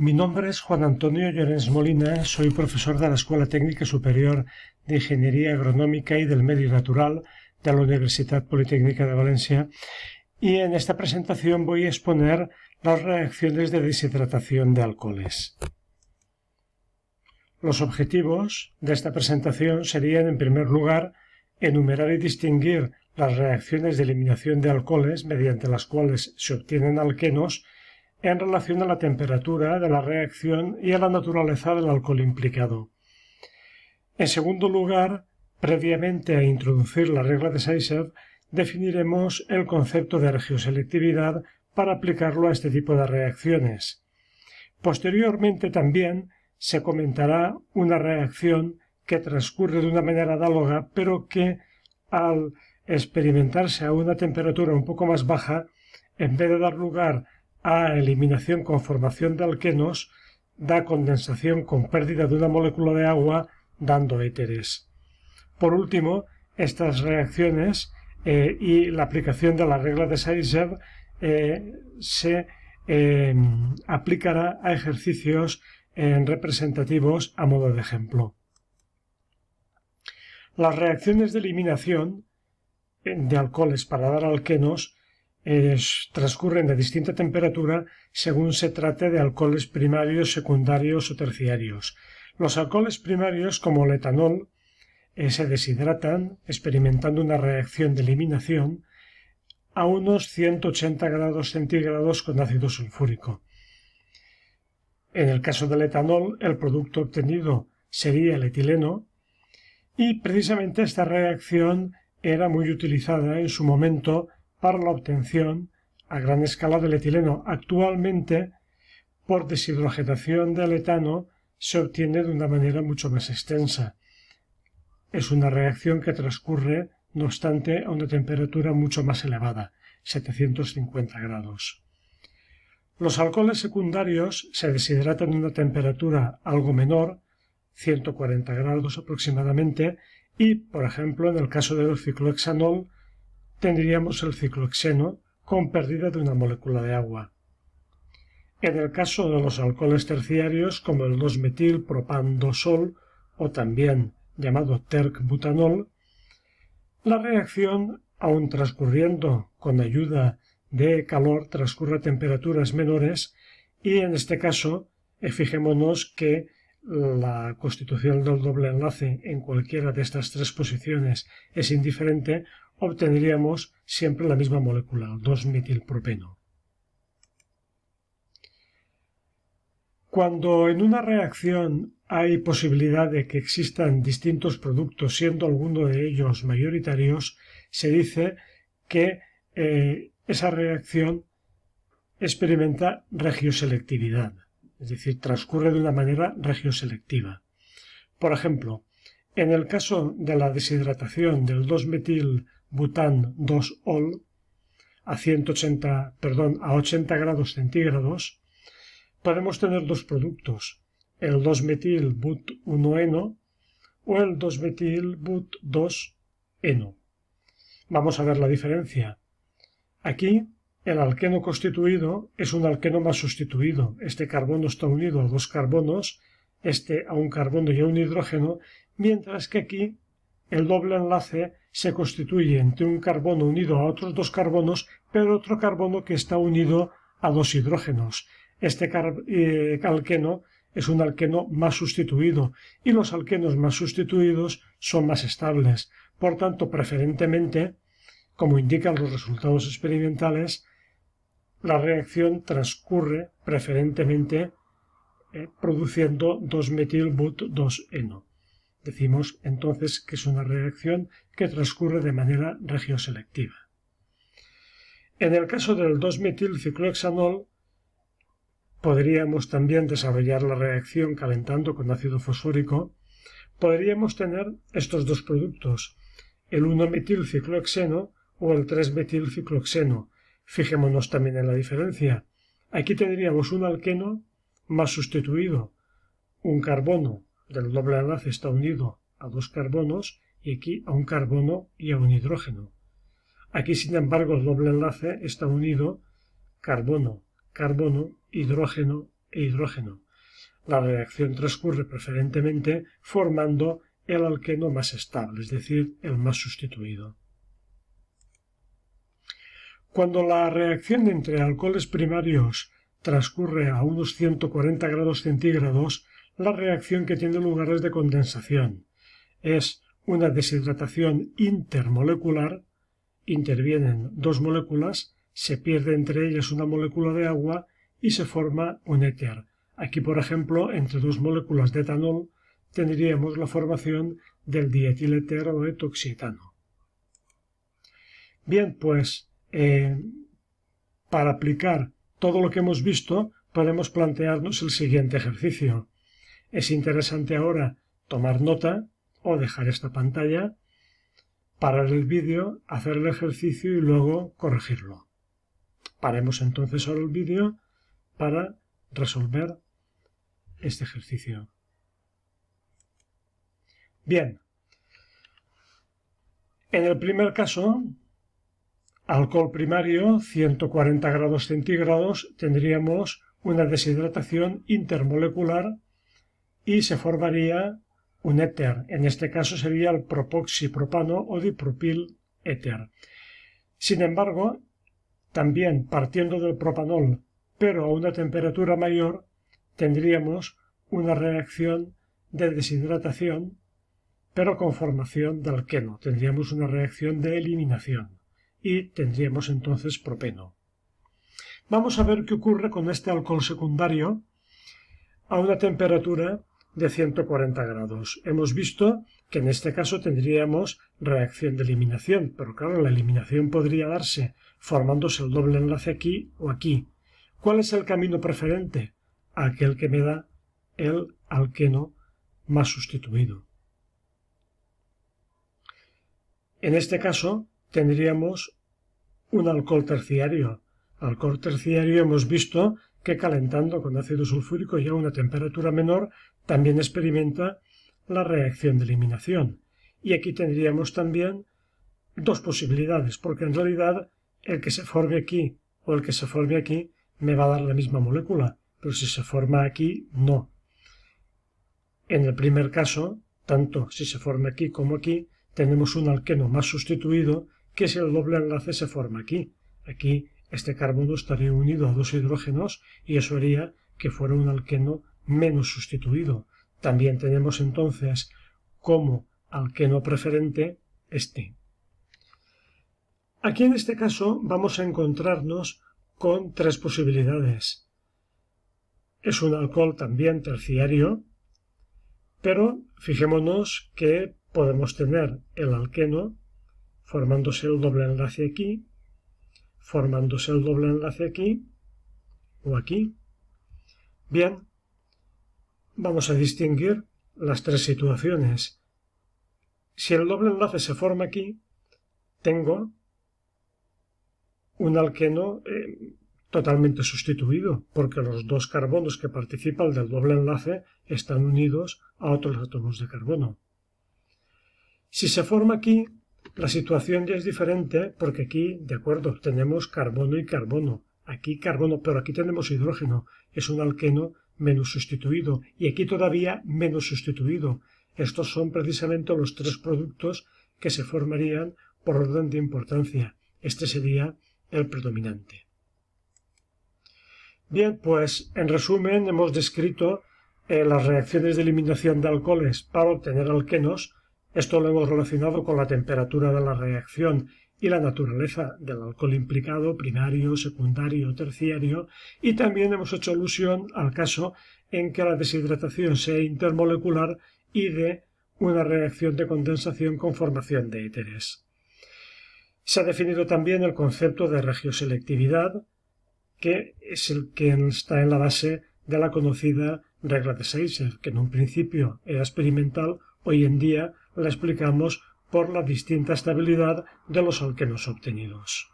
Mi nombre es Juan Antonio Llorens Molina, soy profesor de la Escuela Técnica Superior de Ingeniería Agronómica y del Medio Natural de la Universidad Politécnica de Valencia y en esta presentación voy a exponer las reacciones de deshidratación de alcoholes. Los objetivos de esta presentación serían, en primer lugar, enumerar y distinguir las reacciones de eliminación de alcoholes mediante las cuales se obtienen alquenos en relación a la temperatura de la reacción y a la naturaleza del alcohol implicado. En segundo lugar, previamente a introducir la regla de Seyser, definiremos el concepto de regioselectividad para aplicarlo a este tipo de reacciones. Posteriormente también se comentará una reacción que transcurre de una manera análoga, pero que al experimentarse a una temperatura un poco más baja, en vez de dar lugar a eliminación con formación de alquenos da condensación con pérdida de una molécula de agua dando éteres. Por último, estas reacciones eh, y la aplicación de la regla de Saytzeff eh, se em, aplicará a ejercicios representativos a modo de ejemplo. Las reacciones de eliminación eh, de alcoholes para dar alquenos transcurren de distinta temperatura según se trate de alcoholes primarios, secundarios o terciarios. Los alcoholes primarios, como el etanol, eh, se deshidratan experimentando una reacción de eliminación a unos 180 grados centígrados con ácido sulfúrico. En el caso del etanol, el producto obtenido sería el etileno, y precisamente esta reacción era muy utilizada en su momento para la obtención a gran escala del etileno. Actualmente, por deshidrogenación del etano, se obtiene de una manera mucho más extensa. Es una reacción que transcurre, no obstante, a una temperatura mucho más elevada, 750 grados. Los alcoholes secundarios se deshidratan a una temperatura algo menor, 140 grados aproximadamente, y, por ejemplo, en el caso del ciclohexanol, tendríamos el ciclohexeno con pérdida de una molécula de agua. En el caso de los alcoholes terciarios como el 2-metilpropandosol o también llamado terc-butanol, la reacción, aun transcurriendo con ayuda de calor, transcurre a temperaturas menores y en este caso fijémonos que la constitución del doble enlace en cualquiera de estas tres posiciones es indiferente obtendríamos siempre la misma molécula, el 2-metilpropeno. Cuando en una reacción hay posibilidad de que existan distintos productos, siendo alguno de ellos mayoritarios, se dice que eh, esa reacción experimenta regioselectividad, es decir, transcurre de una manera regioselectiva. Por ejemplo, en el caso de la deshidratación del 2-metil butan 2 ol a 180, perdón, a 80 grados centígrados, podemos tener dos productos, el 2-metil but 1-eno o el 2-metil but 2-eno. Vamos a ver la diferencia. Aquí el alqueno constituido es un alqueno más sustituido. Este carbono está unido a dos carbonos, este a un carbono y a un hidrógeno, mientras que aquí el doble enlace se constituye entre un carbono unido a otros dos carbonos, pero otro carbono que está unido a dos hidrógenos. Este eh, alqueno es un alqueno más sustituido y los alquenos más sustituidos son más estables. Por tanto, preferentemente, como indican los resultados experimentales, la reacción transcurre preferentemente eh, produciendo 2-metilbut-2-eno. Decimos entonces que es una reacción que transcurre de manera regioselectiva. En el caso del 2-metilciclohexanol, podríamos también desarrollar la reacción calentando con ácido fosfórico. Podríamos tener estos dos productos, el 1-metilciclohexeno o el 3-metilciclohexeno. Fijémonos también en la diferencia. Aquí tendríamos un alqueno más sustituido, un carbono del doble enlace está unido a dos carbonos y aquí a un carbono y a un hidrógeno. Aquí, sin embargo, el doble enlace está unido carbono, carbono, hidrógeno e hidrógeno. La reacción transcurre preferentemente formando el alqueno más estable, es decir, el más sustituido. Cuando la reacción entre alcoholes primarios transcurre a unos 140 grados centígrados, la reacción que tiene lugar es de condensación. Es una deshidratación intermolecular, intervienen dos moléculas, se pierde entre ellas una molécula de agua y se forma un éter. Aquí, por ejemplo, entre dos moléculas de etanol tendríamos la formación del dietilétero de etoxietano. Bien, pues eh, para aplicar todo lo que hemos visto podemos plantearnos el siguiente ejercicio. Es interesante ahora tomar nota o dejar esta pantalla, parar el vídeo, hacer el ejercicio y luego corregirlo. Paremos entonces ahora el vídeo para resolver este ejercicio. Bien, en el primer caso, alcohol primario 140 grados centígrados, tendríamos una deshidratación intermolecular y se formaría un éter. En este caso sería el propoxipropano o dipropil éter. Sin embargo, también partiendo del propanol, pero a una temperatura mayor, tendríamos una reacción de deshidratación, pero con formación de alqueno. Tendríamos una reacción de eliminación y tendríamos entonces propeno. Vamos a ver qué ocurre con este alcohol secundario a una temperatura de 140 grados. Hemos visto que en este caso tendríamos reacción de eliminación, pero claro, la eliminación podría darse formándose el doble enlace aquí o aquí. ¿Cuál es el camino preferente? Aquel que me da el alqueno más sustituido. En este caso tendríamos un alcohol terciario. Alcohol terciario hemos visto que calentando con ácido sulfúrico y a una temperatura menor también experimenta la reacción de eliminación. Y aquí tendríamos también dos posibilidades, porque en realidad el que se forme aquí o el que se forme aquí me va a dar la misma molécula, pero si se forma aquí, no. En el primer caso, tanto si se forma aquí como aquí, tenemos un alqueno más sustituido que si el doble enlace se forma aquí. Aquí este carbono estaría unido a dos hidrógenos y eso haría que fuera un alqueno menos sustituido. También tenemos entonces como alqueno preferente este. Aquí en este caso vamos a encontrarnos con tres posibilidades. Es un alcohol también terciario, pero fijémonos que podemos tener el alqueno formándose el doble enlace aquí, formándose el doble enlace aquí o aquí. Bien, Vamos a distinguir las tres situaciones. Si el doble enlace se forma aquí, tengo un alqueno eh, totalmente sustituido, porque los dos carbonos que participan del doble enlace están unidos a otros átomos de carbono. Si se forma aquí, la situación ya es diferente, porque aquí, de acuerdo, tenemos carbono y carbono, aquí carbono, pero aquí tenemos hidrógeno, es un alqueno menos sustituido y aquí todavía menos sustituido. Estos son precisamente los tres productos que se formarían por orden de importancia. Este sería el predominante. Bien, pues en resumen hemos descrito eh, las reacciones de eliminación de alcoholes para obtener alquenos. Esto lo hemos relacionado con la temperatura de la reacción y la naturaleza del alcohol implicado, primario, secundario, terciario, y también hemos hecho alusión al caso en que la deshidratación sea intermolecular y de una reacción de condensación con formación de éteres. Se ha definido también el concepto de regioselectividad, que es el que está en la base de la conocida regla de Seiser, que en un principio era experimental, hoy en día la explicamos por la distinta estabilidad de los alquenos obtenidos.